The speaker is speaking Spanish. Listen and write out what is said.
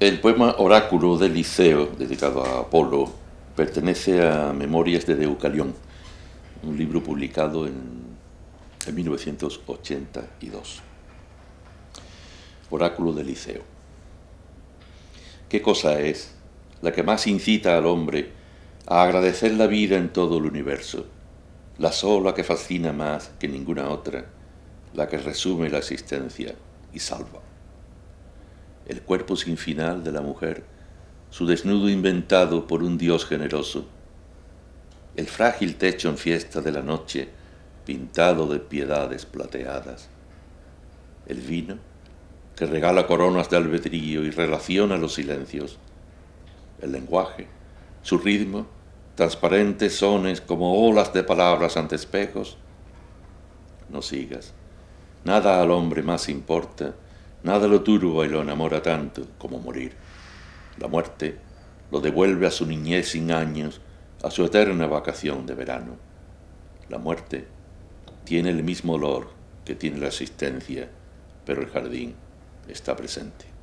El poema Oráculo de Liceo, dedicado a Apolo, pertenece a Memorias de Deucalión, un libro publicado en, 1982. Oráculo de Liceo. ¿Qué cosa es la que más incita al hombre a agradecer la vida en todo el universo? La sola que fascina más que ninguna otra, la que resume la existencia y salva el cuerpo sin final de la mujer, su desnudo inventado por un Dios generoso, el frágil techo en fiesta de la noche, pintado de piedades plateadas, el vino que regala coronas de albedrío y relaciona los silencios, el lenguaje, su ritmo, transparentes sones como olas de palabras ante espejos. No sigas, nada al hombre más importa Nada lo turba y lo enamora tanto como morir. La muerte lo devuelve a su niñez sin años, a su eterna vacación de verano. La muerte tiene el mismo olor que tiene la existencia, pero el jardín está presente.